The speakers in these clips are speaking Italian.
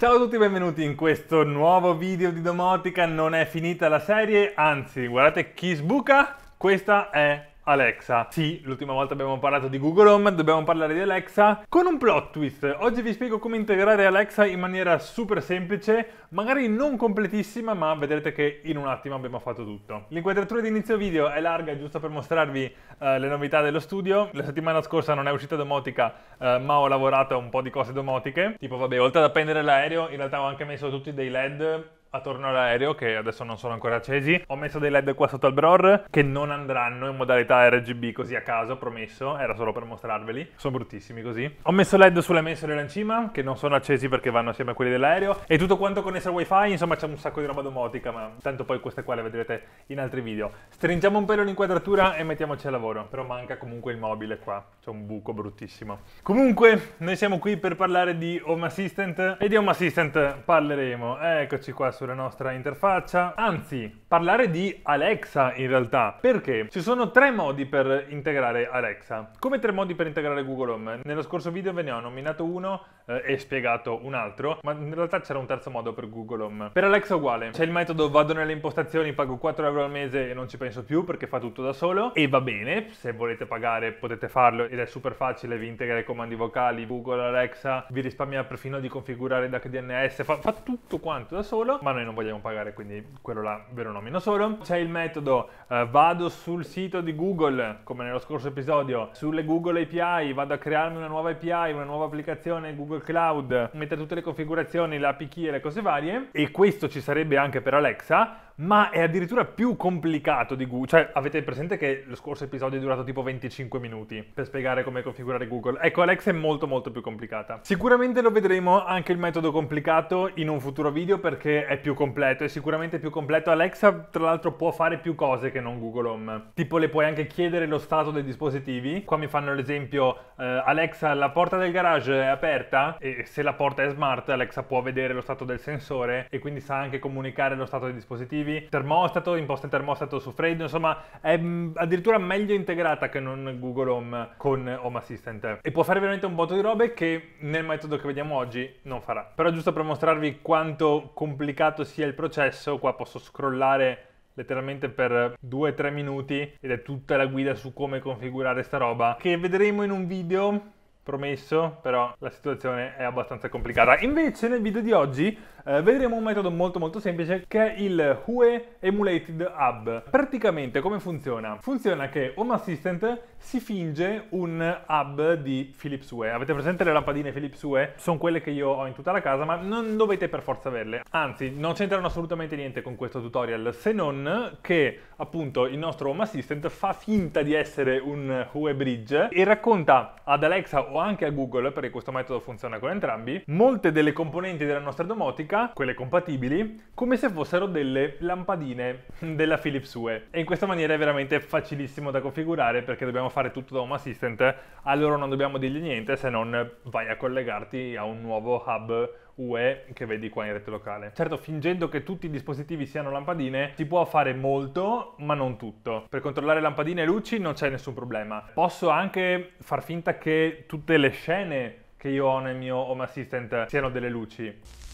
Ciao a tutti e benvenuti in questo nuovo video di Domotica, non è finita la serie, anzi guardate chi sbuca, questa è Alexa. Sì, l'ultima volta abbiamo parlato di Google Home, dobbiamo parlare di Alexa con un plot twist. Oggi vi spiego come integrare Alexa in maniera super semplice, magari non completissima, ma vedrete che in un attimo abbiamo fatto tutto. L'inquadratura di inizio video è larga giusto per mostrarvi eh, le novità dello studio. La settimana scorsa non è uscita domotica, eh, ma ho lavorato a un po' di cose domotiche. Tipo, vabbè, oltre ad appendere l'aereo, in realtà ho anche messo tutti dei LED attorno all'aereo che adesso non sono ancora accesi ho messo dei led qua sotto al bror che non andranno in modalità RGB così a caso promesso era solo per mostrarveli sono bruttissimi così ho messo led sulle mensole là in cima che non sono accesi perché vanno assieme a quelli dell'aereo e tutto quanto connesso al wifi insomma c'è un sacco di roba domotica ma tanto poi queste qua le vedrete in altri video stringiamo un pelo l'inquadratura e mettiamoci al lavoro però manca comunque il mobile qua c'è un buco bruttissimo comunque noi siamo qui per parlare di Home Assistant e di Home Assistant parleremo eccoci qua sulla nostra interfaccia. Anzi, parlare di Alexa in realtà. Perché? Ci sono tre modi per integrare Alexa. Come tre modi per integrare Google Home? Nello scorso video ve ne ho nominato uno eh, e spiegato un altro, ma in realtà c'era un terzo modo per Google Home. Per Alexa uguale. C'è il metodo vado nelle impostazioni, pago 4 euro al mese e non ci penso più perché fa tutto da solo. E va bene, se volete pagare potete farlo ed è super facile, vi integra i comandi vocali, Google, Alexa, vi risparmia perfino di configurare DHDNS, fa, fa tutto quanto da solo, ma ma noi non vogliamo pagare, quindi quello là ve lo nomino solo. C'è il metodo, eh, vado sul sito di Google, come nello scorso episodio, sulle Google API, vado a crearmi una nuova API, una nuova applicazione Google Cloud, mettere tutte le configurazioni, la API key e le cose varie, e questo ci sarebbe anche per Alexa, ma è addirittura più complicato di Google. Cioè, avete presente che lo scorso episodio è durato tipo 25 minuti per spiegare come configurare Google. Ecco, Alexa è molto molto più complicata. Sicuramente lo vedremo anche il metodo complicato in un futuro video perché è più completo, è sicuramente più completo. Alexa, tra l'altro, può fare più cose che non Google Home. Tipo, le puoi anche chiedere lo stato dei dispositivi. Qua mi fanno l'esempio, eh, Alexa, la porta del garage è aperta e se la porta è smart, Alexa può vedere lo stato del sensore e quindi sa anche comunicare lo stato dei dispositivi dispositivi, termostato, imposta termostato su freddo, insomma è mm, addirittura meglio integrata che non Google Home con Home Assistant e può fare veramente un botto di robe che nel metodo che vediamo oggi non farà. Però giusto per mostrarvi quanto complicato sia il processo, qua posso scrollare letteralmente per 2-3 minuti ed è tutta la guida su come configurare sta roba che vedremo in un video promesso, però la situazione è abbastanza complicata. Invece nel video di oggi eh, vedremo un metodo molto molto semplice che è il HUE Emulated Hub. Praticamente come funziona? Funziona che Home Assistant si finge un hub di Philips UE. Avete presente le lampadine Philips UE? Sono quelle che io ho in tutta la casa, ma non dovete per forza averle. Anzi, non c'entrano assolutamente niente con questo tutorial, se non che appunto il nostro Home Assistant fa finta di essere un UE Bridge e racconta ad Alexa o anche a Google, perché questo metodo funziona con entrambi, molte delle componenti della nostra domotica, quelle compatibili, come se fossero delle lampadine della Philips UE. E in questa maniera è veramente facilissimo da configurare perché dobbiamo fare tutto da Home Assistant, allora non dobbiamo dirgli niente se non vai a collegarti a un nuovo hub UE che vedi qua in rete locale. Certo, fingendo che tutti i dispositivi siano lampadine, si può fare molto, ma non tutto. Per controllare lampadine e luci non c'è nessun problema. Posso anche far finta che tutte le scene che io ho nel mio Home Assistant siano delle luci.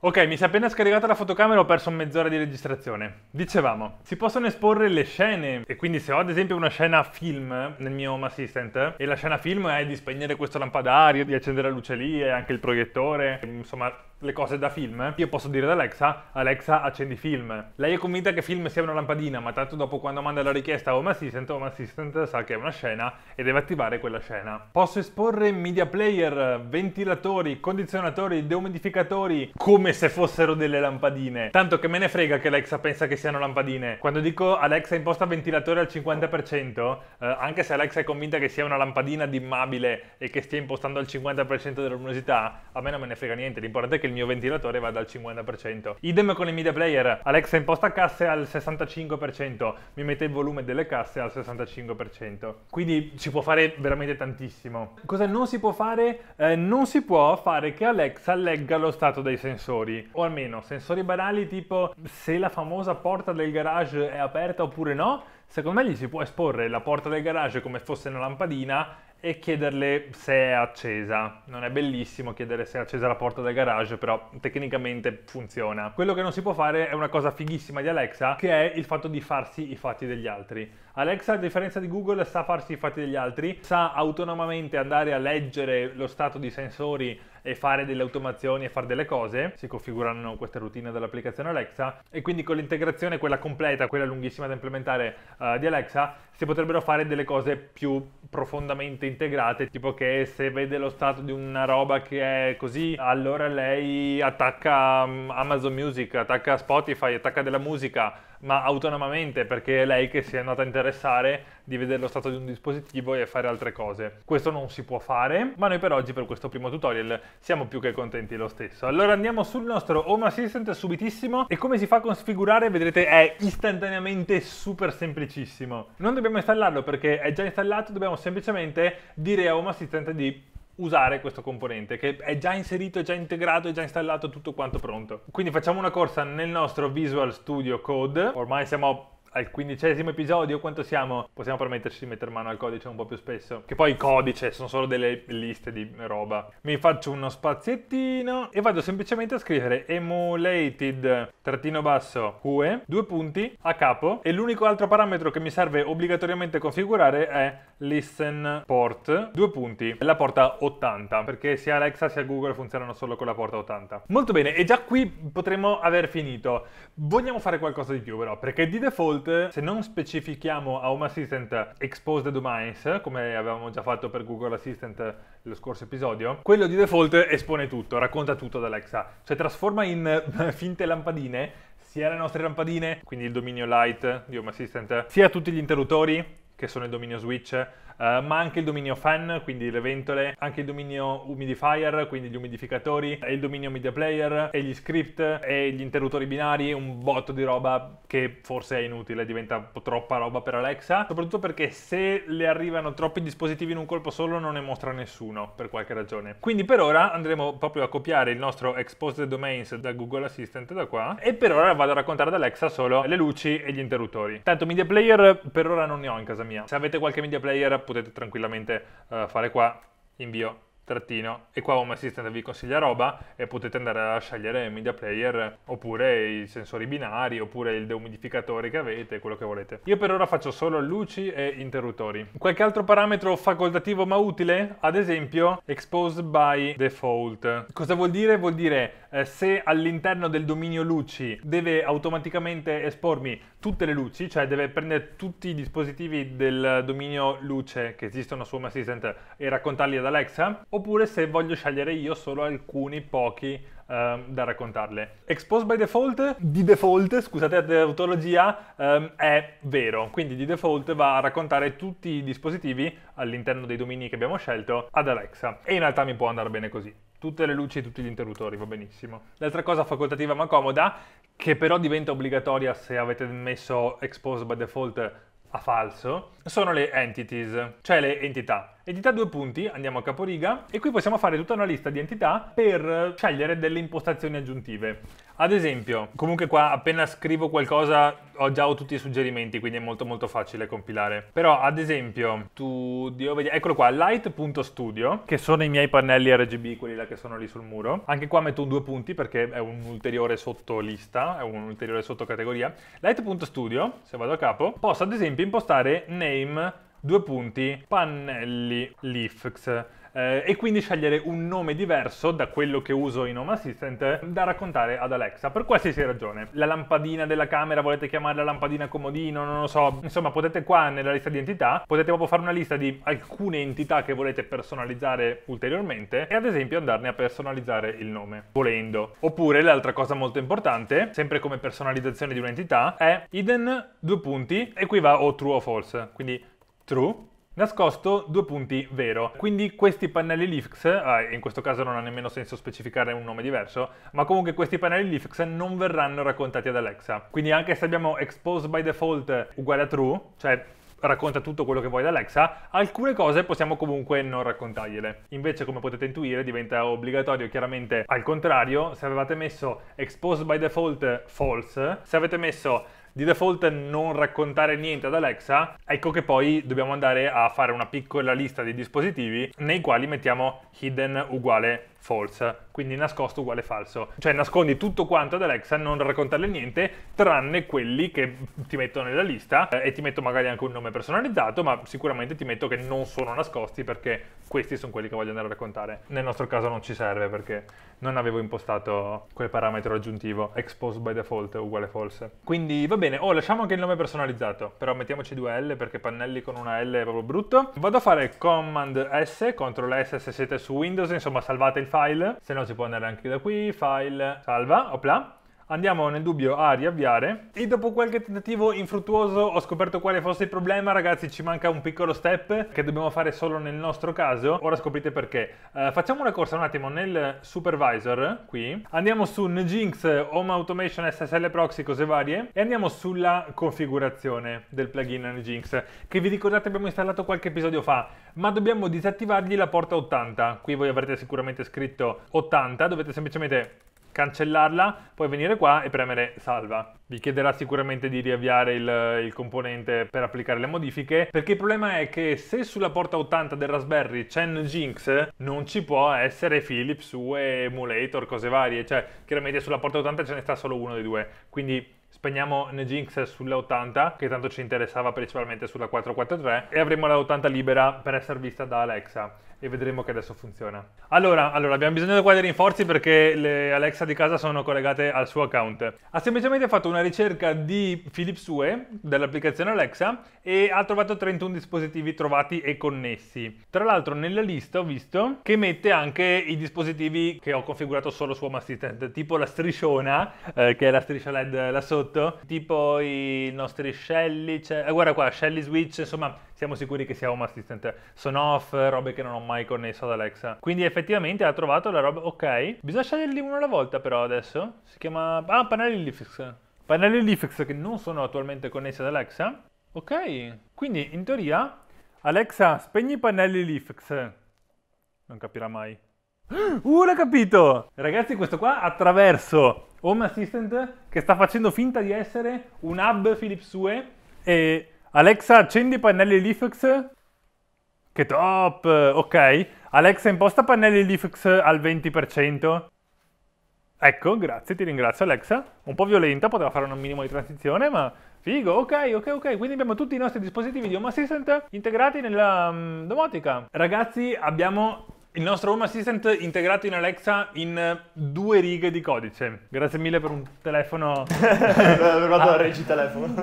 Ok, mi si è appena scaricata la fotocamera e ho perso mezz'ora di registrazione. Dicevamo, si possono esporre le scene e quindi se ho ad esempio una scena film nel mio Home Assistant e la scena film è di spegnere questo lampadario, di accendere la luce lì e anche il proiettore, insomma le cose da film, io posso dire ad Alexa, Alexa accendi film. Lei è convinta che film sia una lampadina, ma tanto dopo quando manda la richiesta a Home Assistant, Home Assistant sa che è una scena e deve attivare quella scena. Posso esporre media player, ventilatori, condizionatori, deumidificatori come se fossero delle lampadine. Tanto che me ne frega che Alexa pensa che siano lampadine. Quando dico Alexa imposta ventilatore al 50%, eh, anche se Alexa è convinta che sia una lampadina dimmabile e che stia impostando al 50% della luminosità, a me non me ne frega niente, l'importante è che il mio ventilatore vada al 50%. Idem con i media player, Alexa imposta casse al 65%, mi mette il volume delle casse al 65%. Quindi si può fare veramente tantissimo. Cosa non si può fare? Eh, non si può fare che Alexa legga lo stato dei sensori, o almeno sensori banali tipo se la famosa porta del garage è aperta oppure no. Secondo me gli si può esporre la porta del garage come fosse una lampadina e chiederle se è accesa. Non è bellissimo chiedere se è accesa la porta del garage, però tecnicamente funziona. Quello che non si può fare è una cosa fighissima di Alexa, che è il fatto di farsi i fatti degli altri. Alexa, a differenza di Google, sa farsi i fatti degli altri, sa autonomamente andare a leggere lo stato di sensori e fare delle automazioni e fare delle cose, si configurano queste routine dell'applicazione Alexa e quindi con l'integrazione, quella completa, quella lunghissima da implementare uh, di Alexa, si potrebbero fare delle cose più profondamente integrate, tipo che se vede lo stato di una roba che è così, allora lei attacca mm, Amazon Music, attacca Spotify, attacca della musica, ma autonomamente perché è lei che si è andata a interessare di vedere lo stato di un dispositivo e fare altre cose. Questo non si può fare, ma noi per oggi, per questo primo tutorial, siamo più che contenti lo stesso. Allora andiamo sul nostro Home Assistant subitissimo e come si fa a configurare, vedrete, è istantaneamente super semplicissimo. Non dobbiamo installarlo perché è già installato, dobbiamo semplicemente dire a Home Assistant di usare questo componente che è già inserito, è già integrato, è già installato tutto quanto pronto. Quindi facciamo una corsa nel nostro Visual Studio Code, ormai siamo al quindicesimo episodio, quanto siamo? Possiamo permetterci di mettere mano al codice un po' più spesso. Che poi il codice sono solo delle liste di roba. Mi faccio uno spaziettino e vado semplicemente a scrivere emulated trattino basso QE, due punti a capo e l'unico altro parametro che mi serve obbligatoriamente configurare è listen port, due punti, la porta 80, perché sia Alexa sia Google funzionano solo con la porta 80. Molto bene, e già qui potremmo aver finito. Vogliamo fare qualcosa di più però, perché di default se non specifichiamo a Home Assistant Expose the Domains, come avevamo già fatto per Google Assistant lo scorso episodio, quello di default espone tutto, racconta tutto ad Alexa, cioè trasforma in finte lampadine sia le nostre lampadine, quindi il dominio light di Home Assistant, sia tutti gli interruttori, che sono il dominio switch, eh, ma anche il dominio fan, quindi le ventole, anche il dominio humidifier, quindi gli umidificatori, e il dominio media player, e gli script, e gli interruttori binari, un botto di roba che forse è inutile, diventa troppa roba per Alexa, soprattutto perché se le arrivano troppi dispositivi in un colpo solo non ne mostra nessuno, per qualche ragione. Quindi per ora andremo proprio a copiare il nostro Exposed Domains da Google Assistant da qua, e per ora vado a raccontare ad Alexa solo le luci e gli interruttori. Tanto media player per ora non ne ho in casa mia. Se avete qualche media player potete tranquillamente uh, fare qua, invio, trattino, e qua Home Assistant vi consiglia roba e potete andare a scegliere media player, oppure i sensori binari, oppure il deumidificatore che avete, quello che volete. Io per ora faccio solo luci e interruttori. Qualche altro parametro facoltativo ma utile? Ad esempio, Exposed by Default. Cosa vuol dire? Vuol dire eh, se all'interno del dominio luci deve automaticamente espormi tutte le luci, cioè deve prendere tutti i dispositivi del dominio luce che esistono su Home Assistant e raccontarli ad Alexa, oppure se voglio scegliere io solo alcuni pochi ehm, da raccontarle. Expose by default, di default, scusate la tautologia, um, è vero, quindi di default va a raccontare tutti i dispositivi all'interno dei domini che abbiamo scelto ad Alexa e in realtà mi può andare bene così tutte le luci e tutti gli interruttori, va benissimo. L'altra cosa facoltativa ma comoda, che però diventa obbligatoria se avete messo exposed by default a falso, sono le entities, cioè le entità. Entità due punti, andiamo a caporiga e qui possiamo fare tutta una lista di entità per scegliere delle impostazioni aggiuntive. Ad esempio, comunque qua appena scrivo qualcosa ho già ho tutti i suggerimenti, quindi è molto molto facile compilare. Però ad esempio, studio, vedi, eccolo qua, light.studio, che sono i miei pannelli RGB, quelli là che sono lì sul muro. Anche qua metto due punti perché è un'ulteriore sottolista, è un'ulteriore sottocategoria. Light.studio, se vado a capo, posso ad esempio impostare name due punti, pannelli Leafx. Eh, e quindi scegliere un nome diverso da quello che uso in Home Assistant eh, da raccontare ad Alexa per qualsiasi ragione. La lampadina della camera volete chiamarla lampadina comodino, non lo so. Insomma, potete qua nella lista di entità, potete proprio fare una lista di alcune entità che volete personalizzare ulteriormente e ad esempio andarne a personalizzare il nome, volendo. Oppure l'altra cosa molto importante, sempre come personalizzazione di un'entità, è hidden due punti e qui va o true o false. Quindi true nascosto due punti vero. Quindi questi pannelli Lifx, ah, in questo caso non ha nemmeno senso specificare un nome diverso, ma comunque questi pannelli Lifx non verranno raccontati ad Alexa. Quindi anche se abbiamo expose by default uguale a true, cioè racconta tutto quello che vuoi da Alexa, alcune cose possiamo comunque non raccontargliele. Invece, come potete intuire, diventa obbligatorio chiaramente al contrario, se avevate messo expose by default false, se avete messo di default non raccontare niente ad Alexa, ecco che poi dobbiamo andare a fare una piccola lista di dispositivi nei quali mettiamo hidden uguale false, quindi nascosto uguale falso. Cioè nascondi tutto quanto ad Alexa, non raccontarle niente, tranne quelli che ti metto nella lista eh, e ti metto magari anche un nome personalizzato, ma sicuramente ti metto che non sono nascosti perché questi sono quelli che voglio andare a raccontare. Nel nostro caso non ci serve perché non avevo impostato quel parametro aggiuntivo exposed by default uguale false. Quindi va bene, oh lasciamo anche il nome personalizzato, però mettiamoci due L perché pannelli con una L è proprio brutto. Vado a fare command S, control S se siete su Windows, insomma salvate il file, se no si può andare anche da qui, file, salva, opla andiamo nel dubbio a riavviare e dopo qualche tentativo infruttuoso ho scoperto quale fosse il problema ragazzi ci manca un piccolo step che dobbiamo fare solo nel nostro caso ora scoprite perché uh, facciamo una corsa un attimo nel supervisor qui andiamo su Nginx Home Automation SSL Proxy cose varie e andiamo sulla configurazione del plugin Nginx che vi ricordate abbiamo installato qualche episodio fa ma dobbiamo disattivargli la porta 80 qui voi avrete sicuramente scritto 80 dovete semplicemente cancellarla, puoi venire qua e premere salva. Vi chiederà sicuramente di riavviare il, il, componente per applicare le modifiche, perché il problema è che se sulla porta 80 del Raspberry c'è un non ci può essere Philips, UE, emulator, cose varie, cioè chiaramente sulla porta 80 ce ne sta solo uno dei due, quindi Spegniamo Nginx sulla 80, che tanto ci interessava principalmente sulla 443, e avremo la 80 libera per essere vista da Alexa e vedremo che adesso funziona. Allora, allora abbiamo bisogno di quadri rinforzi perché le Alexa di casa sono collegate al suo account. Ha semplicemente fatto una ricerca di Philips Hue dell'applicazione Alexa e ha trovato 31 dispositivi trovati e connessi. Tra l'altro nella lista ho visto che mette anche i dispositivi che ho configurato solo su Home Assistant, tipo la strisciona, eh, che è la striscia LED là sotto, tipo i nostri Shelly, cioè, eh, guarda qua, Shelly Switch, insomma siamo sicuri che sia Home Assistant. Sono off, robe che non ho mai connesso ad Alexa. Quindi effettivamente ha trovato la roba, ok. Bisogna sceglierli uno alla volta però adesso. Si chiama... Ah, pannelli Lifix. Pannelli Lifix che non sono attualmente connessi ad Alexa. Ok, quindi in teoria Alexa spegni i pannelli Lifix. Non capirà mai. Uh, l'ha capito! Ragazzi, questo qua attraverso Home Assistant che sta facendo finta di essere un hub Philips Sue e Alexa accendi i pannelli Leafx. Che top, ok. Alexa imposta pannelli Leafx al 20%. Ecco, grazie, ti ringrazio Alexa. Un po' violenta, poteva fare un minimo di transizione, ma figo. Ok, ok, ok. Quindi abbiamo tutti i nostri dispositivi di Home Assistant integrati nella um, domotica. Ragazzi, abbiamo il nostro Home Assistant integrato in Alexa in due righe di codice. Grazie mille per un telefono. per a ah. reggi telefono.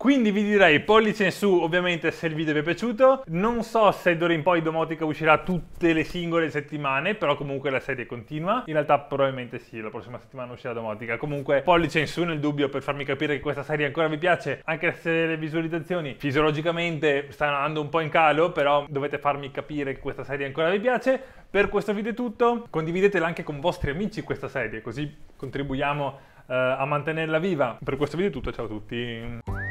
Quindi vi direi pollice in su ovviamente se il video vi è piaciuto, non so se d'ora in poi Domotica uscirà tutte le singole settimane, però comunque la serie continua, in realtà probabilmente sì, la prossima settimana uscirà Domotica, comunque pollice in su nel dubbio per farmi capire che questa serie ancora vi piace, anche se le visualizzazioni fisiologicamente stanno andando un po' in calo, però dovete farmi capire che questa serie ancora vi piace, per questo video è tutto, condividetela anche con vostri amici questa serie, così contribuiamo eh, a mantenerla viva, per questo video è tutto, ciao a tutti!